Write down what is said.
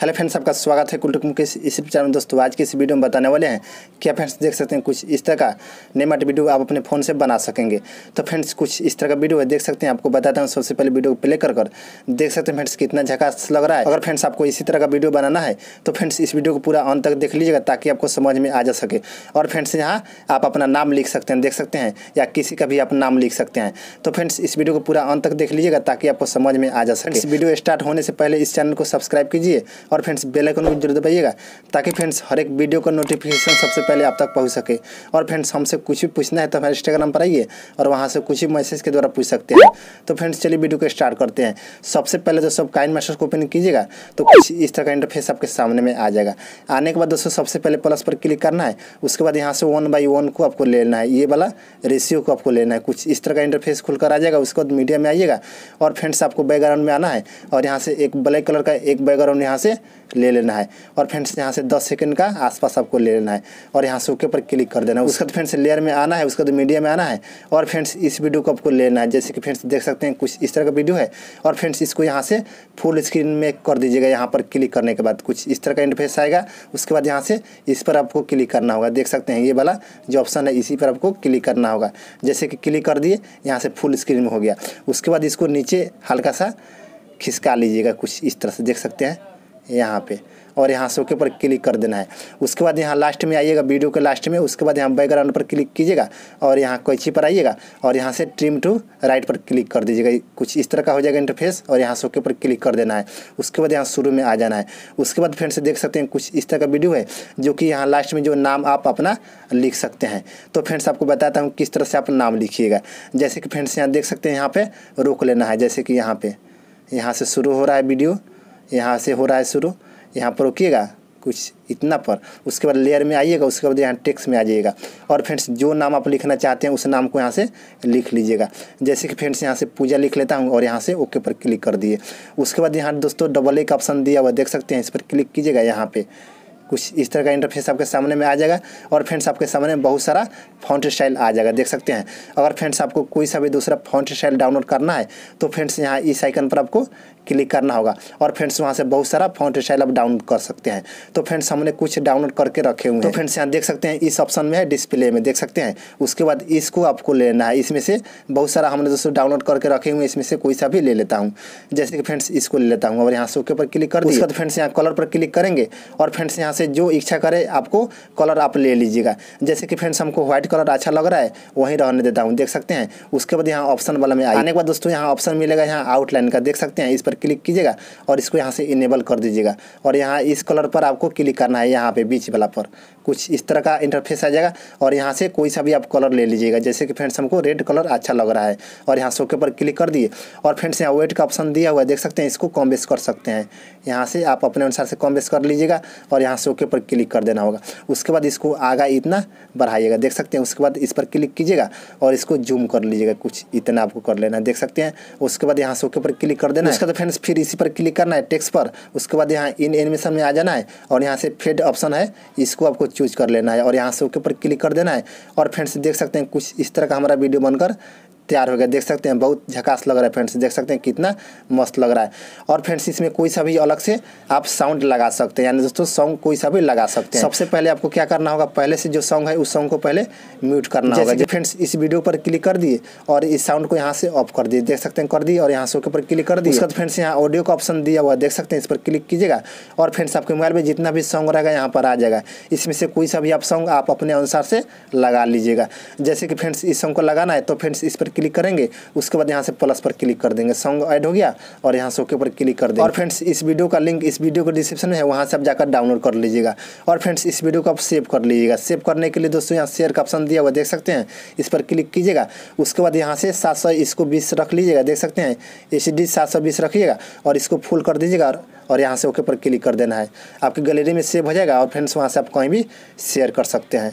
hello friends आपका स्वागत है कुलटुक मुकेश इस चैनल में दोस्तों आज के इस वीडियो में बताने वाले हैं क्या फ्रेंड्स देख सकते हैं कुछ इस तरह का नेमट वीडियो आप अपने फ़ोन से बना सकेंगे तो फ्रेंड्स कुछ इस तरह का वीडियो है देख सकते हैं आपको बताता हूँ सबसे पहले वीडियो को प्ले कर कर देख सकते हैं फ्रेंड्स कितना झकास लग रहा है अगर फ्रेंड्स आपको इसी तरह का वीडियो बनाना है तो फ्रेंड्स इस वीडियो को पूरा अंत तक देख लीजिएगा ताकि आपको समझ में आ जा सके और फ्रेंड्स यहाँ आप अपना नाम लिख सकते हैं देख सकते हैं या किसी का भी आप नाम लिख सकते हैं तो फ्रेंड्स इस वीडियो को पूरा अंत तक देख लीजिएगा ताकि आपको समझ में आ जा सके इस वीडियो स्टार्ट होने से पहले इस चैनल को सब्सक्राइब कीजिए और फ्रेंड्स बेल आइकन को जरूर दबाइएगा ताकि फ्रेंड्स हर एक वीडियो का नोटिफिकेशन सबसे पहले आप तक पहुँच सके और फ्रेंड्स हमसे कुछ भी पूछना है तो हमारे इंस्टाग्राम पर आइए और वहाँ से कुछ भी मैसेज के द्वारा पूछ सकते हैं तो फ्रेंड्स चलिए वीडियो को स्टार्ट करते हैं सबसे पहले दोस्तों आप काइन मास्टर को ओपन कीजिएगा तो कुछ इस तरह का इंटरफेस आपके सामने में आ जाएगा आने के बाद दोस्तों सबसे पहले प्लस पर क्लिक करना है उसके बाद यहाँ से वन बाई वन को आपको लेना है ये वाला रेशियो को आपको लेना है कुछ इस तरह का इंटरफेस खुलकर आ जाएगा उसके बाद मीडिया में आइएगा और फ्रेंड्स आपको बैकग्राउंड में आना है और यहाँ से एक ब्लैक कलर का एक बैकग्राउंड यहाँ से ले लेना है और फ्रेंड्स यहाँ से 10 सेकंड का आसपास आपको ले लेना है और यहाँ से ओके पर क्लिक कर देना है उसके बाद फ्रेंड्स लेयर में आना है उसके बाद मीडिया में आना है और फ्रेंड्स इस वीडियो को आपको लेना है जैसे कि फ्रेंड्स देख सकते हैं कुछ इस तरह का वीडियो है और फ्रेंड्स इसको यहाँ से फुल स्क्रीन में कर दीजिएगा यहाँ पर क्लिक करने के बाद कुछ इस तरह का इंटरफेस आएगा उसके बाद यहाँ से इस पर आपको क्लिक करना होगा देख सकते हैं ये वाला जो ऑप्शन है इसी पर आपको क्लिक करना होगा जैसे कि क्लिक कर दिए यहाँ से फुल स्क्रीन में हो गया उसके बाद इसको नीचे हल्का सा खिसका लीजिएगा कुछ इस तरह से देख सकते हैं यहाँ पे और यहाँ से ओके पर क्लिक कर देना है उसके बाद यहाँ लास्ट में आइएगा वीडियो के लास्ट में उसके बाद यहाँ बैकग्राउंड पर क्लिक कीजिएगा और यहाँ कैची पर आइएगा और यहाँ से ट्रिम टू राइट पर क्लिक कर दीजिएगा कुछ इस तरह का हो जाएगा इंटरफेस और यहाँ से ओके पर क्लिक कर देना है उसके बाद यहाँ शुरू में आ जाना है उसके बाद फ्रेंड्स देख सकते हैं कुछ इस तरह का वीडियो है जो कि यहाँ लास्ट में जो नाम आप अपना लिख सकते हैं तो फ्रेंड्स आपको बताता हूँ किस तरह से आप नाम लिखिएगा जैसे कि फ्रेंड्स यहाँ देख सकते हैं यहाँ पर रोक लेना है जैसे कि यहाँ पर यहाँ से शुरू हो रहा है वीडियो यहाँ से हो रहा है शुरू यहाँ पर रुकीगा कुछ इतना पर उसके बाद लेयर में आइएगा उसके बाद यहाँ टेक्स्ट में आ जाइएगा और फ्रेंड्स जो नाम आप लिखना चाहते हैं उस नाम को यहाँ से लिख लीजिएगा जैसे कि फ्रेंड्स यहाँ से पूजा लिख लेता हूँ और यहाँ से ओके पर क्लिक कर दिए उसके बाद यहाँ दोस्तों डबल एक ऑप्शन दिया हुआ देख सकते हैं इस पर क्लिक कीजिएगा यहाँ पर कुछ इस तरह का इंटरफेस आपके सामने में आ जाएगा और फ्रेंड्स आपके सामने बहुत सारा फॉन्ट स्टाइल आ जाएगा देख सकते हैं अगर फ्रेंड्स आपको कोई सा भी दूसरा फॉन्ट स्टाइल डाउनलोड करना है तो फ्रेंड्स यहाँ इस आइकन पर आपको क्लिक करना होगा और फ्रेंड्स वहाँ से बहुत सारा फॉन्ट स्टाइल आप डाउनलोड कर सकते हैं तो फ्रेंड्स हमने कुछ डाउनलोड करके रखे हुए तो हैं तो फ्रेंड्स यहाँ देख सकते हैं इस ऑप्शन में है डिस्प्ले में देख सकते हैं उसके बाद इसको आपको लेना है इसमें से बहुत सारा हमने दोस्तों डाउनलोड करके रखे हुए हैं इसमें से कोई सा भी ले लेता हूँ जैसे कि फ्रेंड्स इसको ले लेता हूँ और यहाँ से ओके पर क्लिक कर उसके बाद फ्रेंड्स यहाँ कलर पर क्लिक करेंगे और फ्रेंड्स यहाँ से जो इच्छा करे आपको कलर आप ले लीजिएगा जैसे कि फ्रेंड्स हमको व्हाइट कलर अच्छा लग रहा है वहीं रहने देता हूँ देख सकते हैं उसके बाद यहाँ ऑप्शन वाला में आने के बाद दोस्तों यहाँ ऑप्शन मिलेगा यहाँ आउटलाइन का देख सकते हैं इस पर क्लिक कीजिएगा और इसको यहाँ से इनेबल कर दीजिएगा और यहाँ इस कलर पर आपको क्लिक करना है यहाँ पर बीच वाला पर कुछ इस तरह का इंटरफेस आ जाएगा और यहाँ से कोई सा भी आप कलर ले लीजिएगा जैसे कि फ्रेंड्स हमको रेड कलर अच्छा लग रहा है और यहाँ सोके पर क्लिक कर दिए और फ्रेंड्स यहाँ वेट का ऑप्शन दिया हुआ है देख सकते हैं इसको कॉम्बेस कर सकते हैं यहाँ से आप अपने अनुसार से कॉम्बेस बेस कर लीजिएगा और यहाँ से ओके पर क्लिक कर देना होगा उसके बाद इसको आगा इतना बढ़ाइएगा देख सकते हैं उसके बाद इस पर क्लिक कीजिएगा और इसको जूम कर लीजिएगा कुछ इतना आपको कर लेना है देख सकते हैं उसके बाद यहाँ से ओके पर क्लिक कर देना है उसके बाद फ्रेंड्स फिर इसी पर क्लिक करना है टेक्स पर उसके बाद यहाँ इन एनिमेशन में आ जाना है और यहाँ से फेड ऑप्शन है इसको आपको चूज कर लेना है और यहाँ से ओके पर क्लिक कर देना है और फ्रेंड्स देख सकते हैं कुछ इस तरह का हमारा वीडियो बनकर तैयार हो गया देख सकते हैं बहुत झकास लग रहा है फ्रेंड्स देख सकते हैं कितना मस्त लग रहा है और फ्रेंड्स इसमें कोई सा भी अलग से आप साउंड लगा सकते हैं यानी दोस्तों सॉन्ग कोई सा भी लगा सकते हैं सबसे पहले आपको क्या करना होगा पहले से जो सॉन्ग है उस सॉन्ग को पहले म्यूट करना होगा फ्रेंड्स इस वीडियो पर क्लिक कर दिए और इस साउंड को यहाँ से ऑफ कर दिए देख सकते हैं कर दिए और यहाँ से ऊपर क्लिक कर दिए उसके बाद फ्रेंड्स यहाँ ऑडियो का ऑप्शन दिया हुआ देख सकते हैं इस पर क्लिक कीजिएगा और फ्रेंड्स आपके मोबाइल में जितना भी सॉन्ग रहेगा यहाँ पर आ जाएगा इसमें से कोई सा भी आप सॉन्ग आप अपने अनुसार से लगा लीजिएगा जैसे कि फ्रेंड्स इस सॉन्ग को लगाना है तो फ्रेंड्स इस पर क्लिक करेंगे उसके बाद यहाँ से प्लस पर क्लिक कर देंगे सॉन्ग ऐड हो गया और यहाँ से ओके पर क्लिक कर देंगे और फ्रेंड्स इस वीडियो का लिंक इस वीडियो के डिस्क्रिप्शन में है वहाँ से आप जाकर डाउनलोड कर लीजिएगा और फ्रेंड्स इस वीडियो को आप सेव कर लीजिएगा सेव करने के लिए दोस्तों यहाँ शेयर का ऑप्शन दिया हुआ देख सकते हैं इस पर क्लिक कीजिएगा उसके बाद यहाँ से सात सौ इसको बीस रख लीजिएगा देख सकते हैं ए सी डी सात सौ बीस रखिएगा और इसको फुल कर दीजिएगा और यहाँ से ओके पर क्लिक कर देना है आपकी गैलरी में सेव हो जाएगा और फ्रेंड्स वहाँ से आप कहीं भी शेयर कर सकते हैं